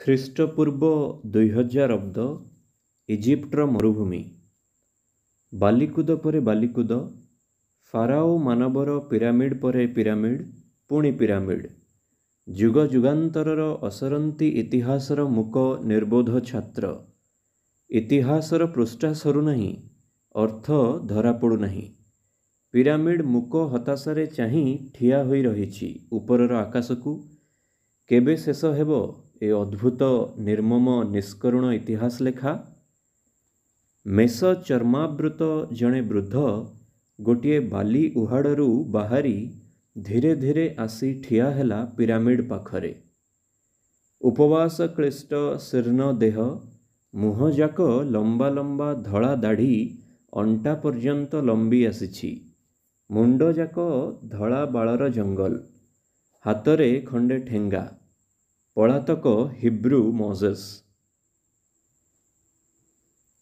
ଖ୍ରୀଷ୍ଟପୂର୍ବ ଦୁଇହଜାର ଅବ୍ଦ ଇଜିପ୍ଟର ମରୁଭୂମି ବାଲିକୁଦ ପରେ ବାଲିକୁଦ ଫାରାଓ ମାନବର ପିରାମିଡ଼ ପରେ ପିରାମିଡ଼ ପୁଣି ପିରାମିଡ଼ ଯୁଗ ଯୁଗାନ୍ତରର ଅସରନ୍ତି ଇତିହାସର ମୁକ ନିର୍ବୋଧ ଛାତ୍ର ଇତିହାସର ପୃଷ୍ଠା ସରୁନାହିଁ ଅର୍ଥ ଧରାପଡ଼ୁନାହିଁ ପିରାମିଡ଼ ମୁକ ହତାଶାରେ ଚାହିଁ ଠିଆ ହୋଇ ରହିଛି ଉପରର ଆକାଶକୁ କେବେ ଶେଷ ହେବ ଏ ଅଦ୍ଭୁତ ନିର୍ମମ ନିଷ୍କରୁଣ ଇତିହାସ ଲେଖା ମେଷ ଚର୍ମାବୃତ ଜଣେ ବୃଦ୍ଧ ଗୋଟିଏ ବାଲି ଉହାଡ଼ରୁ ବାହାରି ଧୀରେ ଧୀରେ ଆସି ଠିଆ ହେଲା ପିରାମିଡ଼ ପାଖରେ ଉପବାସ କ୍ଲିଷ୍ଟ ଶୀର୍ଣ୍ଣ ଦେହ ମୁହଁଯାକ ଲମ୍ବା ଲମ୍ବା ଧଳା ଦାଢ଼ି ଅଣ୍ଟା ପର୍ଯ୍ୟନ୍ତ ଲମ୍ବି ଆସିଛି ମୁଣ୍ଡଯାକ ଧଳା ବାଳର ଜଙ୍ଗଲ ହାତରେ ଖଣ୍ଡେ ଠେଙ୍ଗା ପଳାତକ ହିବ୍ରୁ ମଜେସ୍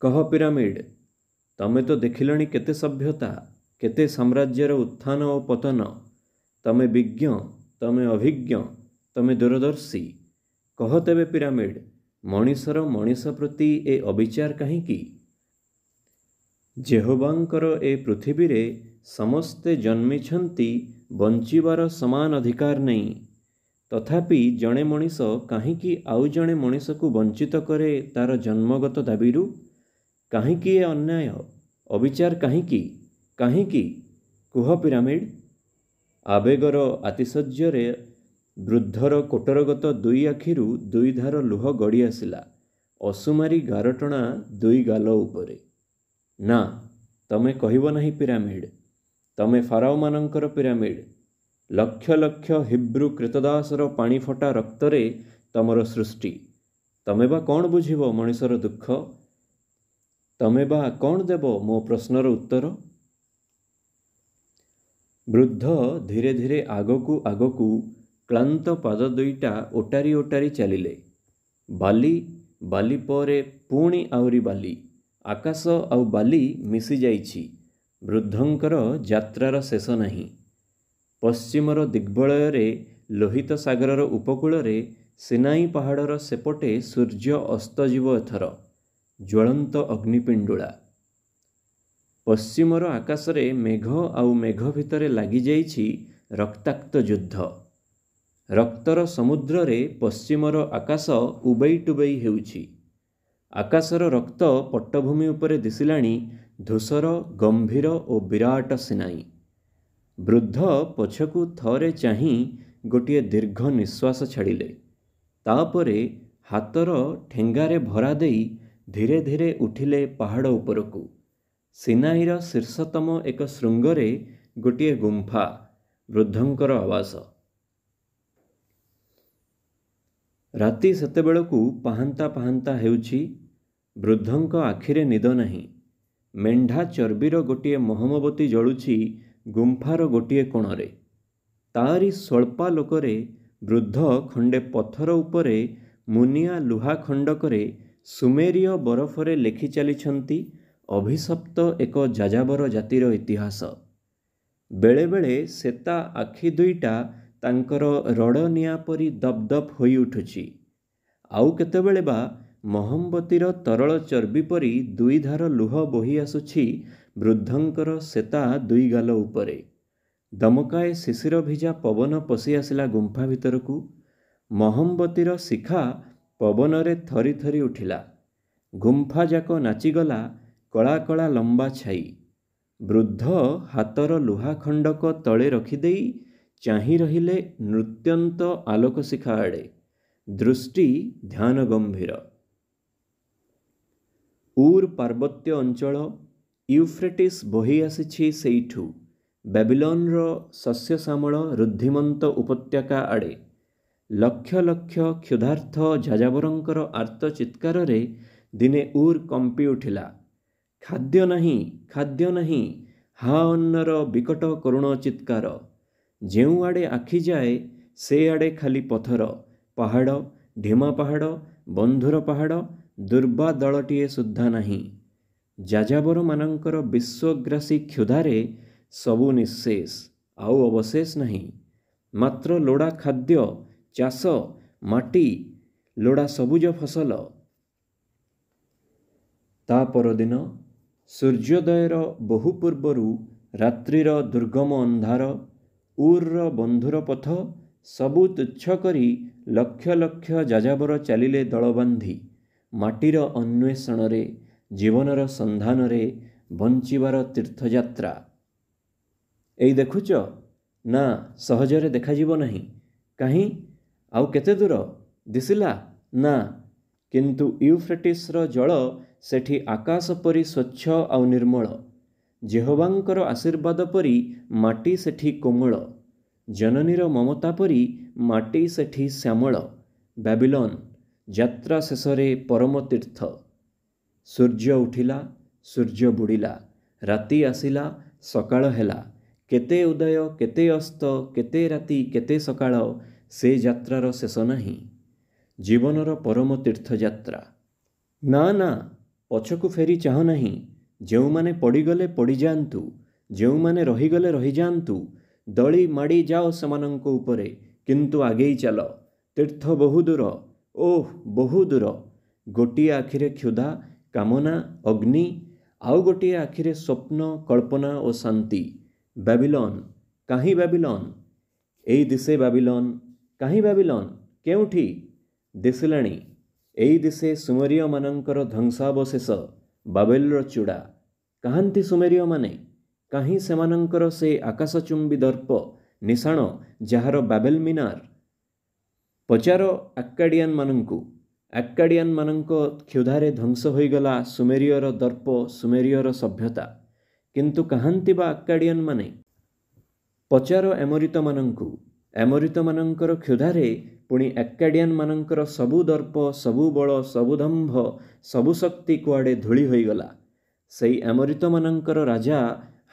କହ ପିରାମିଡ୍ ତମେ ତ ଦେଖିଲଣି କେତେ ସଭ୍ୟତା କେତେ ସାମ୍ରାଜ୍ୟର ଉତ୍ଥାନ ଓ ପତନ ତମେ ବିଜ୍ଞ ତମେ ଅଭିଜ୍ଞ ତମେ ଦୂରଦର୍ଶୀ କହ ତେବେ ପିରାମିଡ୍ ମଣିଷର ମଣିଷ ପ୍ରତି ଏ ଅବିଚାର କାହିଁକି ଜେହୋବାଙ୍କର ଏ ପୃଥିବୀରେ ସମସ୍ତେ ଜନ୍ମିଛନ୍ତି ବଞ୍ଚିବାର ସମାନ ଅଧିକାର ନାହିଁ ତଥାପି ଜଣେ ମଣିଷ କାହିଁକି ଆଉ ଜଣେ ମଣିଷକୁ ବଞ୍ଚିତ କରେ ତା'ର ଜନ୍ମଗତ ଦାବିରୁ କାହିଁକି ଏ ଅନ୍ୟାୟ ଅବିଚାର କାହିଁକି କାହିଁକି କୁହ ପିରାମିଡ଼ ଆବେଗର ଆତିଶର୍ଯ୍ୟରେ ବୃଦ୍ଧର କୋଟରଗତ ଦୁଇ ଆଖିରୁ ଦୁଇ ଧାର ଲୁହ ଗଡ଼ି ଆସିଲା ଅସୁମାରି ଗାରଟଣା ଦୁଇ ଗାଲ ଉପରେ ନା ତମେ କହିବ ନାହିଁ ପିରାମିଡ଼ ତମେ ଫାରାଓମାନଙ୍କର ପିରାମିଡ଼ ଲକ୍ଷ ଲକ୍ଷ ହିବ୍ରୁ କ୍ରିତଦାସର ପାଣିଫଟା ରକ୍ତରେ ତମର ସୃଷ୍ଟି ତମେ ବା କ'ଣ ବୁଝିବ ମଣିଷର ଦୁଃଖ ତମେ ବା କ'ଣ ଦେବ ମୋ ପ୍ରଶ୍ନର ଉତ୍ତର ବୃଦ୍ଧ ଧୀରେ ଧୀରେ ଆଗକୁ ଆଗକୁ କ୍ଳାନ୍ତ ପାଦ ଦୁଇଟା ଓଟାରି ଓଟାରି ଚାଲିଲେ ବାଲି ବାଲି ପରେ ପୁଣି ଆହୁରି ବାଲି ଆକାଶ ଆଉ ବାଲି ମିଶିଯାଇଛି ବୃଦ୍ଧଙ୍କର ଯାତ୍ରାର ଶେଷ ନାହିଁ ପଶ୍ଚିମର ଦିଗ୍ବଳୟରେ ଲୋହିତ ସାଗରର ଉପକୂଳରେ ସିନାଇ ପାହାଡ଼ର ସେପଟେ ସୂର୍ଯ୍ୟ ଅସ୍ତଯିବ ଏଥର ଜ୍ୱଳନ୍ତ ଅଗ୍ନିପିଣ୍ଡୁଳା ପଶ୍ଚିମର ଆକାଶରେ ମେଘ ଆଉ ମେଘ ଭିତରେ ଲାଗିଯାଇଛି ରକ୍ତାକ୍ତ ଯୁଦ୍ଧ ରକ୍ତର ସମୁଦ୍ରରେ ପଶ୍ଚିମର ଆକାଶ ଉବେଇ ଟୁବେଇ ହେଉଛି ଆକାଶର ରକ୍ତ ପଟ୍ଟଭୂମି ଉପରେ ଦିଶିଲାଣି ଧୂସର ଗମ୍ଭୀର ଓ ବିରାଟ ସିନାଇ ବୃଦ୍ଧ ପଛକୁ ଥରେ ଚାହିଁ ଗୋଟିଏ ଦୀର୍ଘ ନିଶ୍ୱାସ ଛାଡ଼ିଲେ ତାପରେ ହାତର ଠେଙ୍ଗାରେ ଭରା ଦେଇ ଧୀରେ ଧୀରେ ଉଠିଲେ ପାହାଡ଼ ଉପରକୁ ସିନାଇର ଶୀର୍ଷତମ ଏକ ଶୃଙ୍ଗରେ ଗୋଟିଏ ଗୁମ୍ଫା ବୃଦ୍ଧଙ୍କର ଆବାସ ରାତି ସେତେବେଳକୁ ପାହାନ୍ତା ପାହାନ୍ତା ହେଉଛି ବୃଦ୍ଧଙ୍କ ଆଖିରେ ନିଦ ନାହିଁ ମେଣ୍ଢା ଚର୍ବିର ଗୋଟିଏ ମହମବତୀ ଜଳୁଛି ଗୁମ୍ଫାର ଗୋଟିଏ କୋଣରେ ତାରି ସ୍ୱଳ୍ପା ଲୋକରେ ବୃଦ୍ଧ ଖଣ୍ଡେ ପଥର ଉପରେ ମୁନିଆ ଲୁହା ଖଣ୍ଡକରେ ସୁମେରୀୟ ବରଫରେ ଲେଖି ଚାଲିଛନ୍ତି ଅଭିଶପ୍ତ ଏକ ଯାଜାବର ଜାତିର ଇତିହାସ ବେଳେବେଳେ ସେ ତା ଆଖି ଦୁଇଟା ତାଙ୍କର ରଡ଼ ନିଆଁ ପରି ଦପ୍ଦପ୍ ହୋଇଉଠୁଛି ଆଉ କେତେବେଳେ ବା ମହମବତୀର ତରଳ ଚର୍ବି ପରି ଦୁଇଧାର ଲୁହ ବୋହି ଆସୁଛି ବୃଦ୍ଧଙ୍କର ସେତା ଦୁଇ ଗାଲ ଉପରେ ଦମକାଏ ଶିଶିର ଭିଜା ପବନ ପଶି ଆସିଲା ଗୁମ୍ଫା ଭିତରକୁ ମହମବତୀର ଶିଖା ପବନରେ ଥରି ଥରି ଉଠିଲା ଗୁମ୍ଫା ଯାକ ନାଚିଗଲା କଳା କଳା ଲମ୍ବା ଛାଇ ବୃଦ୍ଧ ହାତର ଲୁହା ଖଣ୍ଡକ ତଳେ ରଖିଦେଇ ଚାହିଁ ରହିଲେ ନୃତ୍ୟନ୍ତ ଆଲୋକ ଶିଖା ଆଡ଼େ ଦୃଷ୍ଟି ଧ୍ୟାନ ଗମ୍ଭୀର ଉର୍ ପାର୍ବତ୍ୟ ଅଞ୍ଚଳ ୟୁଫ୍ରେଟିସ୍ ବୋହି ଆସିଛି ସେଇଠୁ ବେବିଲନ୍ର ଶସ୍ୟଶ୍ୟାମଳ ରୁଦ୍ଧିମନ୍ତ ଉପତ୍ୟକା ଆଡ଼େ ଲକ୍ଷ ଲକ୍ଷ କ୍ଷୁଧାର୍ଥ ଯାଜାବରଙ୍କର ଆର୍ତ୍ତ ଚିତ୍କାରରେ ଦିନେ ଉର୍ କମ୍ପି ଉଠିଲା ଖାଦ୍ୟ ନାହିଁ ଖାଦ୍ୟ ନାହିଁ ହା ଅନ୍ନର ବିକଟ କରୁଣ ଚିତ୍କାର ଯେଉଁଆଡ଼େ ଆଖିଯାଏ ଯାଏ ସେଆଡ଼େ ଖାଲି ପଥର ପାହାଡ଼ ଢିମା ପାହାଡ଼ ବନ୍ଧୁର ପାହାଡ଼ ଦୁର୍ବା ଦଳଟିଏ ସୁଦ୍ଧା ନାହିଁ ଯାଜାବରମାନଙ୍କର ବିଶ୍ୱଗ୍ରାସୀ କ୍ଷୁଧାରେ ସବୁ ନିଃଶେଷ ଆଉ ଅବଶେଷ ନାହିଁ ମାତ୍ର ଲୋଡ଼ା ଖାଦ୍ୟ ଚାଷ ମାଟି ଲୋଡ଼ା ସବୁଜ ଫସଲ ତା ପରଦିନ ସୂର୍ଯ୍ୟୋଦୟର ବହୁ ପୂର୍ବରୁ ରାତ୍ରିର ଦୁର୍ଗମ ଅନ୍ଧାର ଉର୍ର ବନ୍ଧୁର ପଥ ସବୁ ତୁଚ୍ଛ କରି ଲକ୍ଷ ଲକ୍ଷ ଯାଜାବର ଚାଲିଲେ ଦଳବାନ୍ଧି ମାଟିର ଅନ୍ୱେଷଣରେ ଜୀବନର ସନ୍ଧାନରେ ବଞ୍ଚିବାର ତୀର୍ଥଯାତ୍ରା ଏଇ ଦେଖୁଛ ନା ସହଜରେ ଦେଖାଯିବ ନାହିଁ କାହିଁ ଆଉ କେତେ ଦୂର ଦିଶିଲା ନା କିନ୍ତୁ ୟୁଫ୍ରେଟିସ୍ର ଜଳ ସେଠି ଆକାଶ ପରି ସ୍ୱଚ୍ଛ ଆଉ ନିର୍ମଳ ଜେହବାଙ୍କର ଆଶୀର୍ବାଦ ପରି ମାଟି ସେଠି କୋମଳ ଜନନୀର ମମତା ପରି ମାଟି ସେଠି ଶ୍ୟାମଳ ବ୍ୟାବିଲନ୍ ଯାତ୍ରା ଶେଷରେ ପରମ ତୀର୍ଥ ସୂର୍ଯ୍ୟ ଉଠିଲା ସୂର୍ଯ୍ୟ ବୁଡ଼ିଲା ରାତି ଆସିଲା ସକାଳ ହେଲା କେତେ ଉଦୟ କେତେ ଅସ୍ତ କେତେ ରାତି କେତେ ସକାଳ ସେ ଯାତ୍ରାର ଶେଷ ନାହିଁ ଜୀବନର ପରମ ତୀର୍ଥଯାତ୍ରା ନା ନା ପଛକୁ ଫେରି ଚାହୁଁନାହିଁ ଯେଉଁମାନେ ପଡ଼ିଗଲେ ପଡ଼ିଯାଆନ୍ତୁ ଯେଉଁମାନେ ରହିଗଲେ ରହିଯାଆନ୍ତୁ ଦଳି ମାଡ଼ି ଯାଅ ସେମାନଙ୍କ ଉପରେ କିନ୍ତୁ ଆଗେଇ ଚାଲ ତୀର୍ଥ ବହୁ ଦୂର ଓଃ ବହୁ ଦୂର ଗୋଟିଏ ଆଖିରେ କ୍ଷୁଧା କାମନା ଅଗ୍ନି ଆଉ ଗୋଟିଏ ଆଖିରେ ସ୍ୱପ୍ନ କଳ୍ପନା ଓ ଶାନ୍ତି ବାବିଲନ୍ କାହିଁ ବାବିଲନ୍ ଏଇ ଦିଶେ ବାବିଲନ୍ କାହିଁ ବାବିଲନ୍ କେଉଁଠି ଦିଶିଲାଣି ଏଇ ଦିଶେ ସୁମେରୀୟମାନଙ୍କର ଧ୍ୱଂସାବଶେଷ ବାବେଲର ଚୂଡ଼ା କାହାନ୍ତି ସୁମେରୀୟମାନେ କାହିଁ ସେମାନଙ୍କର ସେ ଆକାଶଚୁମ୍ବୀ ଦର୍ପ ନିଶାଣ ଯାହାର ବାବେଲ ମିନାର ପଚାର ଆକାଡ଼ିଆନମାନଙ୍କୁ ମାନଙ୍କ କ୍ଷୁଧାରେ ଧ୍ୱଂସ ହୋଇଗଲା ସୁମେରିୟର ଦର୍ପ ସୁମେରିୟର ସଭ୍ୟତା କିନ୍ତୁ କାହାନ୍ତି ବା ମାନେ ପଚାର ଏମରିତମାନଙ୍କୁ ଏମରିତମାନଙ୍କର କ୍ଷୁଧାରେ ପୁଣି ମାନଙ୍କର ସବୁ ଦର୍ପ ସବୁ ବଳ ସବୁ ସବୁଦମ୍ଭ ସବୁ ଶକ୍ତି କୁଆଡ଼େ ଧୂଳି ହୋଇଗଲା ସେଇ ଏମରିତମାନଙ୍କର ରାଜା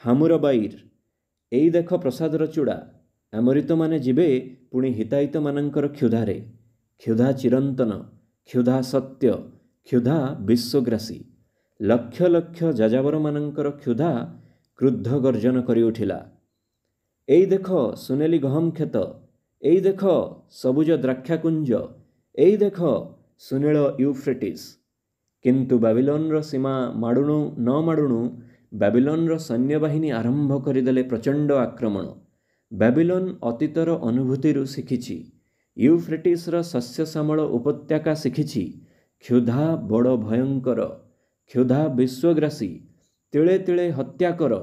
ହାମୁରବାଇର ଏଇ ଦେଖ ପ୍ରସାଦର ଚୂଡ଼ା ଏମରିତମାନେ ଯିବେ ପୁଣି ହିତାୟିତମାନଙ୍କର କ୍ଷୁଧାରେ କ୍ଷୁଧା ଚିରନ୍ତନ କ୍ଷୁଧା ସତ୍ୟ କ୍ଷୁଧା ବିଶ୍ୱଗ୍ରାସୀ ଲକ୍ଷ ଲକ୍ଷ ଯାଜାବରମାନଙ୍କର କ୍ଷୁଧା କ୍ରୁଦ୍ଧ ଗର୍ଜନ କରିଉଠିଲା ଏଇ ଦେଖ ସୁନେଲି ଗହମ କ୍ଷେତ ଏଇ ଦେଖ ସବୁଜ ଦ୍ରାକ୍ଷାକୁଞ୍ଜ ଏଇ ଦେଖ ସୁନୀଳ ୟୁଫ୍ରେଟିସ୍ କିନ୍ତୁ ବାବିଲନ୍ର ସୀମା ମାଡ଼ୁଣୁ ନ ମାଡ଼ୁଣୁ ବାବିଲନ୍ର ସୈନ୍ୟବାହିନୀ ଆରମ୍ଭ କରିଦେଲେ ପ୍ରଚଣ୍ଡ ଆକ୍ରମଣ ବାବିଲନ୍ ଅତୀତର ଅନୁଭୂତିରୁ ଶିଖିଛି ୟୁଫ୍ରେଟିସ୍ର ଶସ୍ୟଶ୍ୟାମଳ ଉପତ୍ୟକା ଶିଖିଛି କ୍ଷୁଧା ବଡ଼ ଭୟଙ୍କର କ୍ଷୁଧା ବିଶ୍ୱଗ୍ରାସୀ ତିଳେ ତିଳେ ହତ୍ୟା କର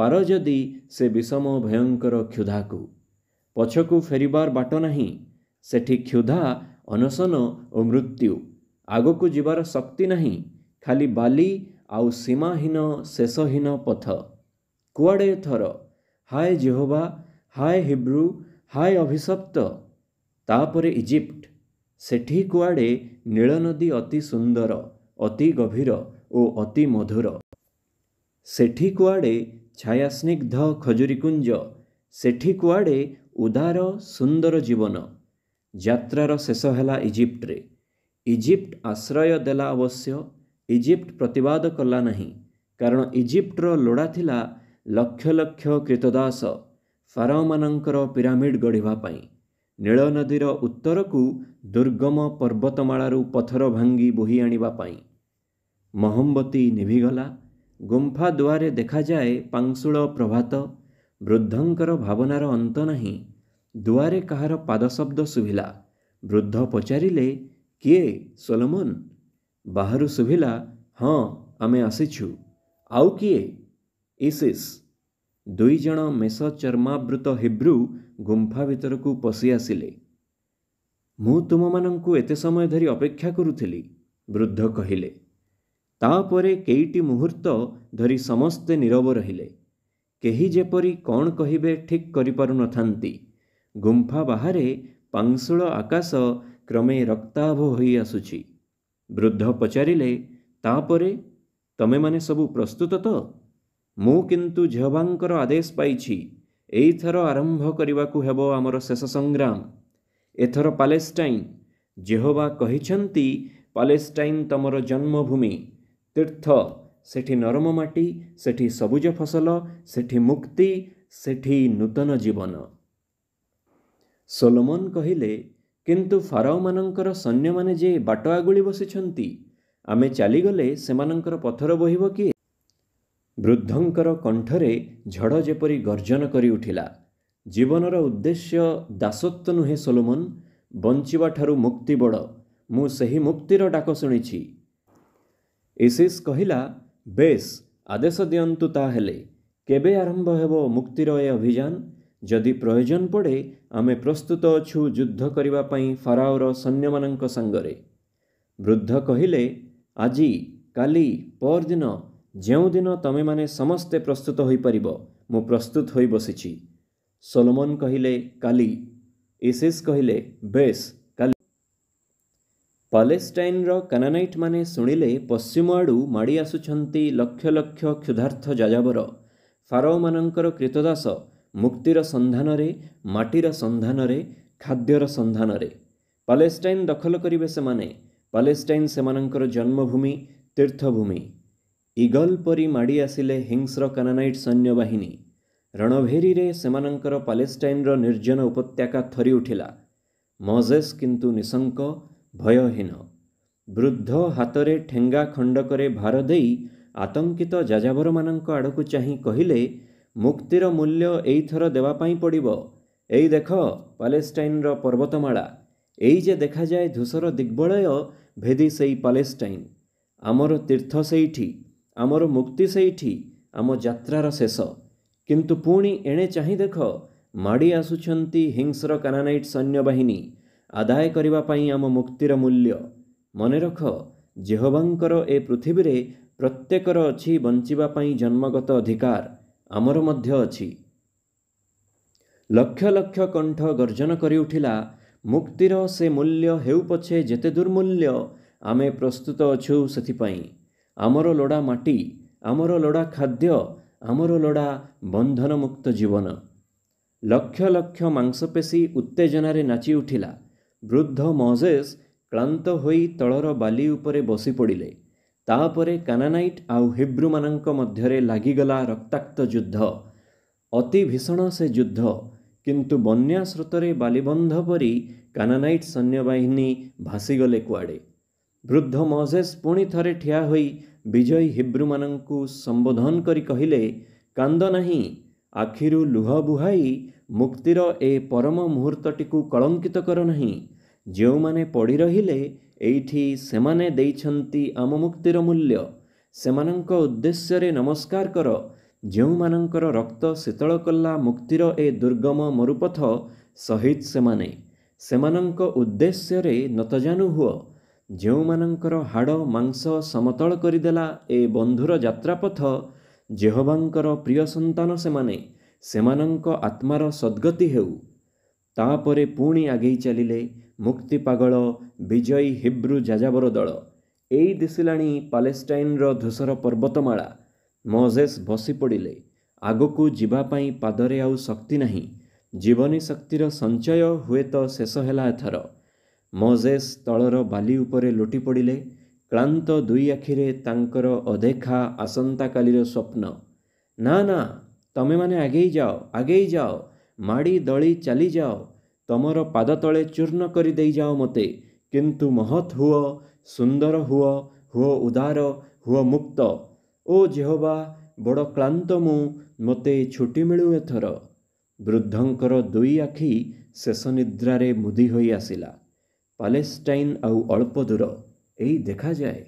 ପାର ଯଦି ସେ ବିଷମ ଭୟଙ୍କର କ୍ଷୁଧାକୁ ପଛକୁ ଫେରିବାର ବାଟ ନାହିଁ ସେଠି କ୍ଷୁଧା ଅନଶନ ଓ ମୃତ୍ୟୁ ଆଗକୁ ଯିବାର ଶକ୍ତି ନାହିଁ ଖାଲି ବାଲି ଆଉ ସୀମାହୀନ ଶେଷହୀନ ପଥ କୁଆଡ଼େ ଥର ହାଏ ଜେହୋବା ହାଏ ହିବ୍ରୁ ହାଏ ଅଭିଶପ୍ତ ତାପରେ ଇଜିପ୍ଟ ସେଠି କୁଆଡ଼େ ନୀଳନଦୀ ଅତି ସୁନ୍ଦର ଅତି ଗଭୀର ଓ ଅତି ମଧୁର ସେଠି କୁଆଡ଼େ ଛାୟାସ୍ନିଗ୍ଧ ଖଜୁରୀକୁଞ୍ଜ ସେଠି କୁଆଡ଼େ ଉଦାର ସୁନ୍ଦର ଜୀବନ ଯାତ୍ରାର ଶେଷ ହେଲା ଇଜିପ୍ଟରେ ଇଜିପ୍ଟ ଆଶ୍ରୟ ଦେଲା ଅବଶ୍ୟ ଇଜିପ୍ଟ ପ୍ରତିବାଦ କଲା ନାହିଁ କାରଣ ଇଜିପ୍ଟର ଲୋଡ଼ା ଥିଲା ଲକ୍ଷ ଲକ୍ଷ କ୍ରୀତଦାସ ଫାରାଓମାନଙ୍କର ପିରାମିଡ଼ ଗଢ଼ିବା ପାଇଁ ନୀଳନଦୀର ଉତ୍ତରକୁ ଦୁର୍ଗମ ପର୍ବତମାଳାରୁ ପଥର ଭାଙ୍ଗି ବୋହି ଆଣିବା ପାଇଁ ମହମବତୀ ନିଭିଗଲା ଗୁମ୍ଫା ଦୁଆରେ ଦେଖାଯାଏ ପାଂଶୁଳ ପ୍ରଭାତ ବୃଦ୍ଧଙ୍କର ଭାବନାର ଅନ୍ତ ନାହିଁ ଦୁଆରେ କାହାର ପାଦଶବ୍ଦ ଶୁଭିଲା ବୃଦ୍ଧ ପଚାରିଲେ କିଏ ସୋଲୋମନ୍ ବାହାରୁ ଶୁଭିଲା ହଁ ଆମେ ଆସିଛୁ ଆଉ କିଏ ଇସିସ୍ ଦୁଇଜଣ ମେଷ ଚର୍ମାବୃତ ହିବ୍ରୁ ଗୁମ୍ଫା ଭିତରକୁ ପଶି ଆସିଲେ ମୁଁ ତୁମମାନଙ୍କୁ ଏତେ ସମୟ ଧରି ଅପେକ୍ଷା କରୁଥିଲି ବୃଦ୍ଧ କହିଲେ ତା'ପରେ କେଇଟି ମୁହୂର୍ତ୍ତ ଧରି ସମସ୍ତେ ନିରବ ରହିଲେ କେହି ଯେପରି କ'ଣ କହିବେ ଠିକ୍ କରିପାରୁନଥାନ୍ତି ଗୁମ୍ଫା ବାହାରେ ପାଂଶୁଳ ଆକାଶ କ୍ରମେ ରକ୍ତାଭ ହୋଇ ଆସୁଛି ବୃଦ୍ଧ ପଚାରିଲେ ତା'ପରେ ତମେମାନେ ସବୁ ପ୍ରସ୍ତୁତ ତ ମୁଁ କିନ୍ତୁ ଝିଅବାଙ୍କର ଆଦେଶ ପାଇଛି ଏଇଥର ଆରମ୍ଭ କରିବାକୁ ହେବ ଆମର ଶେଷ ସଂଗ୍ରାମ ଏଥର ପାଲେଷ୍ଟାଇନ୍ ଯେହୋବା କହିଛନ୍ତି ପାଲେଷ୍ଟାଇନ୍ ତମର ଜନ୍ମଭୂମି ତୀର୍ଥ ସେଠି ନରମ ମାଟି ସେଠି ସବୁଜ ଫସଲ ସେଠି ମୁକ୍ତି ସେଠି ନୂତନ ଜୀବନ ସୋଲୋମନ୍ କହିଲେ କିନ୍ତୁ ଫାରାଓମାନଙ୍କର ସୈନ୍ୟମାନେ ଯେ ବାଟ ଆଗୁଳି ବସିଛନ୍ତି ଆମେ ଚାଲିଗଲେ ସେମାନଙ୍କର ପଥର ବହିବ କିଏ ବୃଦ୍ଧଙ୍କର କଣ୍ଠରେ ଝଡ଼ ଯେପରି ଗର୍ଜନ କରି ଉଠିଲା ଜୀବନର ଉଦ୍ଦେଶ୍ୟ ଦାସତ୍ୱ ନୁହେଁ ସୋଲୋମନ ଠାରୁ ମୁକ୍ତି ବଡ଼ ମୁଁ ସେହି ମୁକ୍ତିର ଡାକ ଶୁଣିଛି ଇସିସ୍ କହିଲା ବେଶ୍ ଆଦେଶ ଦିଅନ୍ତୁ ତାହେଲେ କେବେ ଆରମ୍ଭ ହେବ ମୁକ୍ତିର ଏ ଅଭିଯାନ ଯଦି ପ୍ରୟୋଜନ ପଡ଼େ ଆମେ ପ୍ରସ୍ତୁତ ଅଛୁ ଯୁଦ୍ଧ କରିବା ପାଇଁ ଫାରାଓର ସୈନ୍ୟମାନଙ୍କ ସାଙ୍ଗରେ ବୃଦ୍ଧ କହିଲେ ଆଜି କାଲି ପରଦିନ ଯେଉଁଦିନ ତମେମାନେ ସମସ୍ତେ ପ୍ରସ୍ତୁତ ହୋଇପାରିବ ମୁଁ ପ୍ରସ୍ତୁତ ହୋଇ ବସିଛି ସୋଲୋମନ୍ କହିଲେ କାଲି ଇସିସ୍ କହିଲେ ବେଶ୍ କାଲି ପାଲେଷ୍ଟାଇନ୍ର କାନାନାଇଟ୍ମାନେ ଶୁଣିଲେ ପଶ୍ଚିମ ଆଡ଼ୁ ମାଡ଼ି ଆସୁଛନ୍ତି ଲକ୍ଷ ଲକ୍ଷ କ୍ଷୁଧାର୍ଥ ଯାଜାବର ଫାରୋମାନଙ୍କର କ୍ରୀତଦାସ ମୁକ୍ତିର ସନ୍ଧାନରେ ମାଟିର ସନ୍ଧାନରେ ଖାଦ୍ୟର ସନ୍ଧାନରେ ପାଲେଷ୍ଟାଇନ୍ ଦଖଲ କରିବେ ସେମାନେ ପାଲେଷ୍ଟାଇନ୍ ସେମାନଙ୍କର ଜନ୍ମଭୂମି ତୀର୍ଥଭୂମି ଇଗଲ ପରି ମାଡ଼ି ଆସିଲେ ହିଂସ୍ର କାନାନାଇଟ୍ ସୈନ୍ୟବାହିନୀ ରଣଭେରିରେ ସେମାନଙ୍କର ପାଲେଷ୍ଟାଇନ୍ର ନିର୍ଜନ ଉପତ୍ୟକା ଥରି ଉଠିଲା ମଜେସ୍ କିନ୍ତୁ ନିଶଙ୍କ ଭୟହୀନ ବୃଦ୍ଧ ହାତରେ ଠେଙ୍ଗା ଖଣ୍ଡକରେ ଭାର ଦେଇ ଆତଙ୍କିତ ଯାଯାବରମାନଙ୍କ ଆଡ଼କୁ ଚାହିଁ କହିଲେ ମୁକ୍ତିର ମୂଲ୍ୟ ଏଇଥର ଦେବା ପାଇଁ ପଡ଼ିବ ଏଇ ଦେଖ ପାଲେଷ୍ଟାଇନ୍ର ପର୍ବତମାଳା ଏଇ ଯେ ଦେଖାଯାଏ ଧୂସର ଦିଗ୍ବଳୟ ଭେଦି ସେଇ ପାଲେଷ୍ଟାଇନ୍ ଆମର ତୀର୍ଥ ସେଇଠି ଆମର ମୁକ୍ତି ସେଇଠି ଆମ ଯାତ୍ରାର ଶେଷ କିନ୍ତୁ ପୁଣି ଏଣେ ଚାହିଁ ଦେଖ ମାଡ଼ି ଆସୁଛନ୍ତି ହିଂସ୍ର କାନାନାଇଟ୍ ସୈନ୍ୟବାହିନୀ ଆଦାୟ କରିବା ପାଇଁ ଆମ ମୁକ୍ତିର ମୂଲ୍ୟ ମନେ ରଖ ଜେହବାଙ୍କର ଏ ପୃଥିବୀରେ ପ୍ରତ୍ୟେକର ଅଛି ବଞ୍ଚିବା ପାଇଁ ଜନ୍ମଗତ ଅଧିକାର ଆମର ମଧ୍ୟ ଅଛି ଲକ୍ଷ ଲକ୍ଷ କଣ୍ଠ ଗର୍ଜନ କରିଉଠିଲା ମୁକ୍ତିର ସେ ମୂଲ୍ୟ ହେଉ ପଛେ ଯେତେ ଦୁର୍ମୂଲ୍ୟ ଆମେ ପ୍ରସ୍ତୁତ ଅଛୁ ସେଥିପାଇଁ ଆମର ଲୋଡ଼ା ମାଟି ଆମର ଲୋଡ଼ା ଖାଦ୍ୟ ଆମର ଲୋଡ଼ା ବନ୍ଧନମୁକ୍ତ ଜୀବନ ଲକ୍ଷ ଲକ୍ଷ ମାଂସପେଶୀ ଉତ୍ତେଜନାରେ ନାଚି ଉଠିଲା ବୃଦ୍ଧ ମଜେସ୍ କ୍ଳାନ୍ତ ହୋଇ ତଳର ବାଲି ଉପରେ ବସି ପଡ଼ିଲେ ତାପରେ କାନାନାଇଟ୍ ଆଉ ହିବ୍ରୁମାନଙ୍କ ମଧ୍ୟରେ ଲାଗିଗଲା ରକ୍ତାକ୍ତ ଯୁଦ୍ଧ ଅତି ଭୀଷଣ ସେ ଯୁଦ୍ଧ କିନ୍ତୁ ବନ୍ୟା ସ୍ରୋତରେ ବାଲିବନ୍ଧ ପରି କାନାନାଇଟ୍ ସୈନ୍ୟବାହିନୀ ଭାସିଗଲେ କୁଆଡ଼େ ବୃଦ୍ଧ ମହେସ୍ ପୁଣି ଥରେ ଠିଆ ହୋଇ ବିଜୟୀ ହିବ୍ରୁମାନଙ୍କୁ ସମ୍ବୋଧନ କରି କହିଲେ କାନ୍ଦ ନାହିଁ ଆଖିରୁ ଲୁହ ବୁହାଇ ମୁକ୍ତିର ଏ ପରମ ମୁହୂର୍ତ୍ତଟିକୁ କଳଙ୍କିତ କର ନାହିଁ ଯେଉଁମାନେ ପଡ଼ି ରହିଲେ ଏଇଠି ସେମାନେ ଦେଇଛନ୍ତି ଆମ ମୁକ୍ତିର ମୂଲ୍ୟ ସେମାନଙ୍କ ଉଦ୍ଦେଶ୍ୟରେ ନମସ୍କାର କର ଯେଉଁମାନଙ୍କର ରକ୍ତ ଶୀତଳ କଲା ମୁକ୍ତିର ଏ ଦୁର୍ଗମ ମରୁପଥ ସହିତ ସେମାନେ ସେମାନଙ୍କ ଉଦ୍ଦେଶ୍ୟରେ ନତଜାନୁ ହୁଅ ଯେଉଁମାନଙ୍କର ହାଡ଼ ମାଂସ ସମତଳ କରିଦେଲା ଏ ବନ୍ଧୁର ଯାତ୍ରାପଥ ଜେହବାଙ୍କର ପ୍ରିୟ ସନ୍ତାନ ସେମାନେ ସେମାନଙ୍କ ଆତ୍ମାର ସଦ୍ଗତି ହେଉ ତାପରେ ପୁଣି ଆଗେଇ ଚାଲିଲେ ମୁକ୍ତି ପାଗଳ ବିଜୟୀ ହିବ୍ରୁ ଯାଜାବର ଦଳ ଏଇ ଦିଶିଲାଣି ପାଲେଷ୍ଟାଇନ୍ର ଧୂସର ପର୍ବତମାଳା ମଜେସ୍ ବସି ପଡ଼ିଲେ ଆଗକୁ ଯିବା ପାଇଁ ପାଦରେ ଆଉ ଶକ୍ତି ନାହିଁ ଜୀବନୀ ଶକ୍ତିର ସଞ୍ଚୟ ହୁଏତ ଶେଷ ହେଲା ଏଥର ମଜେସ୍ ତଳର ବାଲି ଉପରେ ଲୋଟି ପଡ଼ିଲେ କ୍ଳାନ୍ତ ଦୁଇ ଆଖିରେ ତାଙ୍କର ଅଧେଖା ଆସନ୍ତାକାଲିର ସ୍ୱପ୍ନ ନା ନା ତମେମାନେ ଆଗେଇ ଯାଅ ଆଗେଇ ଯାଅ ମାଡ଼ି ଦଳି ଚାଲିଯାଅ ତମର ପାଦ ତଳେ ଚୂର୍ଣ୍ଣ କରି ଦେଇଯାଅ ମୋତେ କିନ୍ତୁ ମହତ୍ ହୁଅ ସୁନ୍ଦର ହୁଅ ହୁଅ ଉଦାର ହୁଅ ମୁକ୍ତ ଓ ଝିହବା ବଡ଼ କ୍ଳାନ୍ତ ମୁଁ ମୋତେ ଛୁଟି ମିଳୁ ଏଥର ବୃଦ୍ଧଙ୍କର ଦୁଇ ଆଖି ଶେଷ ନିଦ୍ରାରେ ମୁଦି ହୋଇ ଆସିଲା ପାଲେଷ୍ଟାଇନ୍ ଆଉ ଅଳ୍ପ ଦୂର ଏଇ ଦେଖାଯାଏ